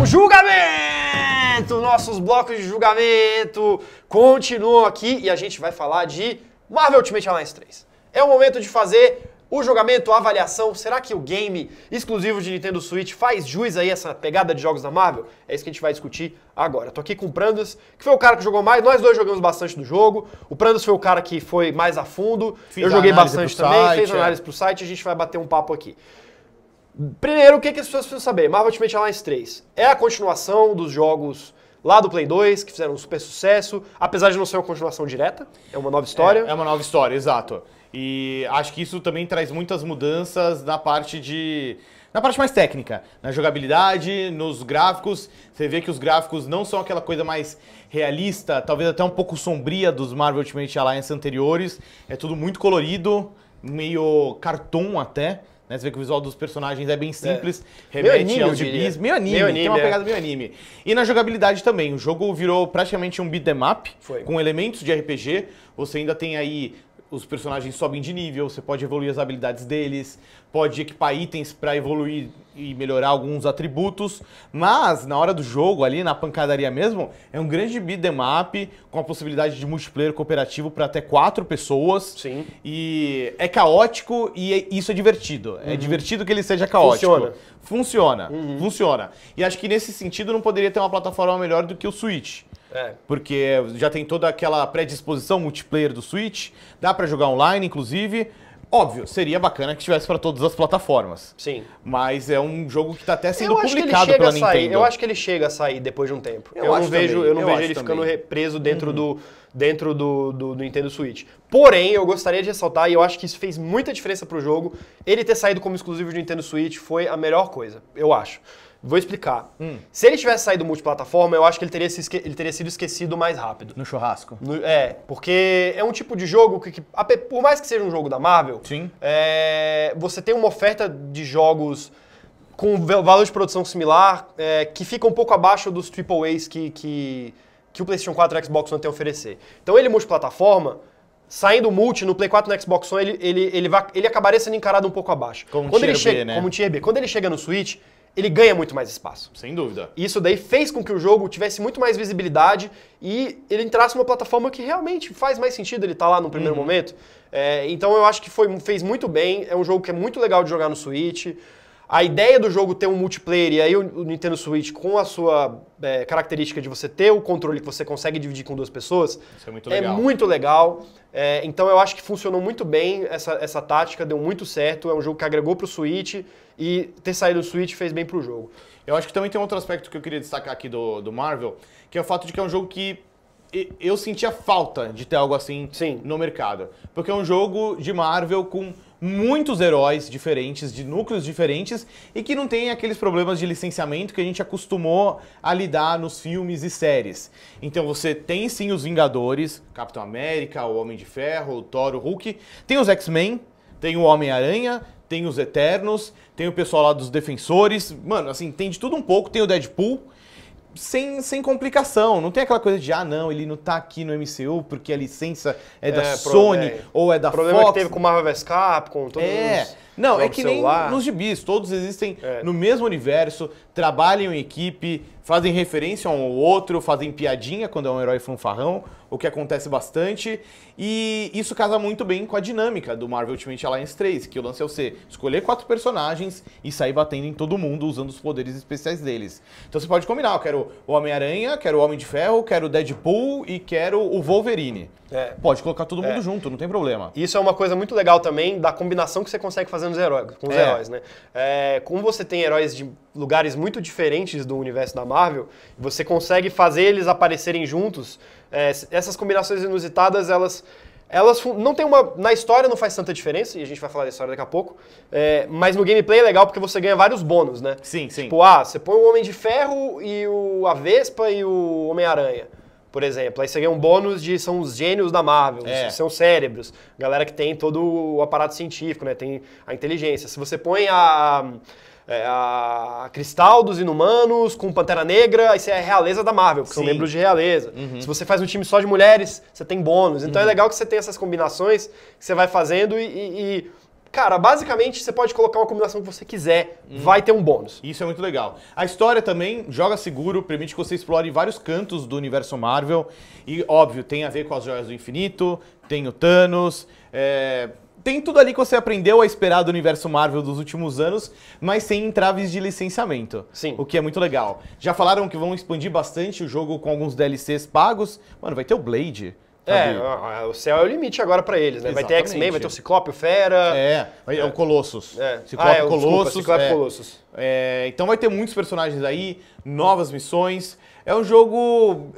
O julgamento! Nossos blocos de julgamento continuam aqui e a gente vai falar de Marvel Ultimate Alliance 3. É o momento de fazer o julgamento, a avaliação, será que o game exclusivo de Nintendo Switch faz juiz aí essa pegada de jogos da Marvel? É isso que a gente vai discutir agora. tô aqui com o Prandas, que foi o cara que jogou mais, nós dois jogamos bastante do jogo. O Prandas foi o cara que foi mais a fundo, Fiz eu joguei bastante também, site, fez é. análise é. pro site, a gente vai bater um papo aqui. Primeiro, o que, que as pessoas precisam saber? Marvel Ultimate Alliance 3 é a continuação dos jogos lá do Play 2, que fizeram um super sucesso, apesar de não ser uma continuação direta, é uma nova história. É, é uma nova história, exato. E acho que isso também traz muitas mudanças na parte de. Na parte mais técnica, na jogabilidade, nos gráficos, você vê que os gráficos não são aquela coisa mais realista, talvez até um pouco sombria dos Marvel Ultimate Alliance anteriores. É tudo muito colorido, meio cartoon até. Né? Você vê que o visual dos personagens é bem é. simples, é. remete anime, aos gibis, meio anime, meio anime, tem uma é. pegada meio anime. E na jogabilidade também, o jogo virou praticamente um beat'em up, Foi. com elementos de RPG. Você ainda tem aí os personagens sobem de nível, você pode evoluir as habilidades deles, pode equipar itens para evoluir e melhorar alguns atributos, mas na hora do jogo, ali na pancadaria mesmo, é um grande beat 'em up com a possibilidade de multiplayer cooperativo para até quatro pessoas. Sim. E é caótico e é, isso é divertido. É uhum. É divertido que ele seja caótico. Funciona. Funciona. Uhum. Funciona. E acho que nesse sentido não poderia ter uma plataforma melhor do que o Switch. É. Porque já tem toda aquela predisposição multiplayer do Switch, dá para jogar online, inclusive. Óbvio, seria bacana que tivesse para todas as plataformas. Sim. Mas é um jogo que está até sendo publicado pela Nintendo. eu acho que ele chega a sair depois de um tempo. Eu, eu não vejo, também. eu não eu vejo ele também. ficando preso dentro, uhum. do, dentro do, do, do, Nintendo Switch. Porém, eu gostaria de ressaltar, e eu acho que isso fez muita diferença para o jogo, ele ter saído como exclusivo do Nintendo Switch foi a melhor coisa, eu acho. Vou explicar. Hum. Se ele tivesse saído multiplataforma, eu acho que ele teria, ele teria sido esquecido mais rápido. No churrasco. No, é, porque é um tipo de jogo que, que, por mais que seja um jogo da Marvel, Sim. É, você tem uma oferta de jogos com valor de produção similar, é, que fica um pouco abaixo dos AAAs que, que, que o PlayStation 4 e o Xbox One tem a oferecer. Então ele multiplataforma, saindo multi no Play 4 e no Xbox One, ele, ele, ele, vai, ele acabaria sendo encarado um pouco abaixo. Como quando um ele chega, né? Como um tier B. Quando ele chega no Switch, ele ganha muito mais espaço. Sem dúvida. Isso daí fez com que o jogo tivesse muito mais visibilidade e ele entrasse numa plataforma que realmente faz mais sentido ele estar tá lá no primeiro uhum. momento. É, então eu acho que foi, fez muito bem. É um jogo que é muito legal de jogar no Switch a ideia do jogo ter um multiplayer e aí o Nintendo Switch com a sua é, característica de você ter o controle que você consegue dividir com duas pessoas é muito legal. É muito legal. É, então eu acho que funcionou muito bem essa, essa tática, deu muito certo. É um jogo que agregou para o Switch e ter saído do Switch fez bem para o jogo. Eu acho que também tem outro aspecto que eu queria destacar aqui do, do Marvel, que é o fato de que é um jogo que eu sentia falta de ter algo assim Sim. no mercado. Porque é um jogo de Marvel com muitos heróis diferentes, de núcleos diferentes, e que não tem aqueles problemas de licenciamento que a gente acostumou a lidar nos filmes e séries. Então você tem sim os Vingadores, Capitão América, o Homem de Ferro, o Thor, o Hulk, tem os X-Men, tem o Homem-Aranha, tem os Eternos, tem o pessoal lá dos Defensores, mano, assim, tem de tudo um pouco, tem o Deadpool sem, sem complicação. Não tem aquela coisa de, ah, não, ele não tá aqui no MCU porque a licença é da é, Sony é. ou é da o problema Fox. problema que teve com Marvel vs Capcom, todos É, os... Não, é que celular. nem nos gibis, todos existem é. no mesmo universo, trabalham em equipe, fazem referência um ao outro, fazem piadinha quando é um herói fanfarrão, o que acontece bastante. E isso casa muito bem com a dinâmica do Marvel Ultimate Alliance 3, que o lance é você escolher quatro personagens e sair batendo em todo mundo usando os poderes especiais deles. Então você pode combinar, eu quero o Homem-Aranha, quero o Homem de Ferro, quero o Deadpool e quero o Wolverine. É. Pode colocar todo mundo é. junto, não tem problema. Isso é uma coisa muito legal também da combinação que você consegue fazer comparando heróis, com os é. heróis, né? É, como você tem heróis de lugares muito diferentes do universo da Marvel, você consegue fazer eles aparecerem juntos. É, essas combinações inusitadas, elas elas não tem uma. Na história não faz tanta diferença, e a gente vai falar da história daqui a pouco. É, mas no gameplay é legal porque você ganha vários bônus, né? Sim, sim. Tipo, ah, você põe o Homem de Ferro e o, a Vespa e o Homem-Aranha por exemplo. Aí você ganha um bônus de são os gênios da Marvel, é. são cérebros, galera que tem todo o aparato científico, né? Tem a inteligência. Se você põe a, a, é, a Cristal dos Inumanos com Pantera Negra, aí você é a realeza da Marvel, porque Sim. são membros de realeza. Uhum. Se você faz um time só de mulheres, você tem bônus. Então é uhum. é legal que você tem essas combinações que você vai fazendo e, e Cara, basicamente você pode colocar uma combinação que você quiser, hum. vai ter um bônus. Isso é muito legal. A história também joga seguro, permite que você explore vários cantos do universo Marvel. E, óbvio, tem a ver com as joias do infinito, tem o Thanos. É... Tem tudo ali que você aprendeu a esperar do universo Marvel dos últimos anos, mas sem entraves de licenciamento. Sim. O que é muito legal. Já falaram que vão expandir bastante o jogo com alguns DLCs pagos. Mano, vai ter o Blade. É, o céu é o limite agora para eles, né? Vai ter X-Men, vai ter o Ciclope, o Fera. É, é, o Colossus. É. Ciclope, ah, é, Colossus. Desculpa, Ciclope é. Colossus. É, então vai ter muitos personagens aí, novas missões. É um jogo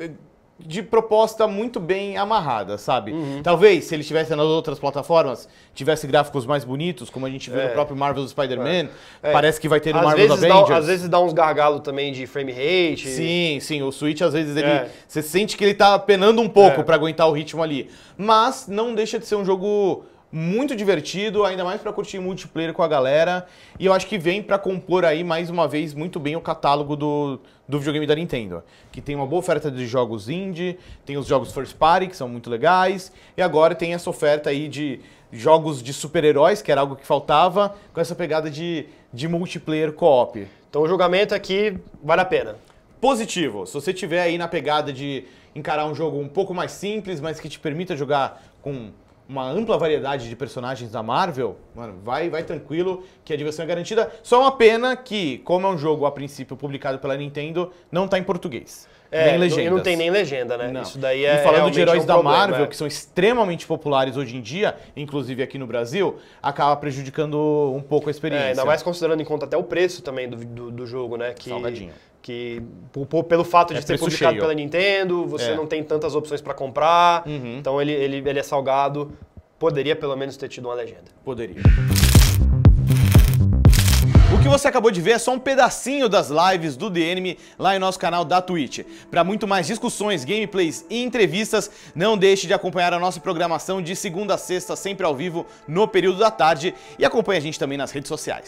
de proposta muito bem amarrada, sabe? Uhum. Talvez se ele estivesse nas outras plataformas, tivesse gráficos mais bonitos, como a gente viu é. no próprio Marvel Spider-Man. É. É. Parece que vai ter no às Marvel vezes Avengers. Dá, às vezes dá uns gargalos também de frame rate. Sim, sim. O Switch, às vezes, ele. É. Você sente que ele tá penando um pouco é. para aguentar o ritmo ali. Mas não deixa de ser um jogo muito divertido, ainda mais para curtir multiplayer com a galera. E eu acho que vem para compor aí mais uma vez muito bem o catálogo do, do videogame da Nintendo, que tem uma boa oferta de jogos indie, tem os jogos first party que são muito legais, e agora tem essa oferta aí de jogos de super-heróis, que era algo que faltava, com essa pegada de, de multiplayer co-op. Então o julgamento aqui vale a pena. Positivo. Se você tiver aí na pegada de encarar um jogo um pouco mais simples, mas que te permita jogar com uma ampla variedade de personagens da Marvel, mano, vai, vai tranquilo que a diversão é garantida. Só uma pena que, como é um jogo a princípio publicado pela Nintendo, não tá em português. É, nem legendas. não tem nem legenda, né? Não. Isso daí é. E falando de heróis é um da problema, Marvel, é. que são extremamente populares hoje em dia, inclusive aqui no Brasil, acaba prejudicando um pouco a experiência. É, ainda mais considerando em conta até o preço também do, do, do jogo, né? Que, Salgadinho que por, pelo fato é de é ser publicado cheio. pela Nintendo, você é. não tem tantas opções para comprar, uhum. então ele, ele, ele é salgado. Poderia pelo menos ter tido uma legenda. Poderia. O que você acabou de ver é só um pedacinho das lives do The Enemy lá em nosso canal da Twitch. Para muito mais discussões, gameplays e entrevistas, não deixe de acompanhar a nossa programação de segunda a sexta, sempre ao vivo, no período da tarde, e acompanhe a gente também nas redes sociais.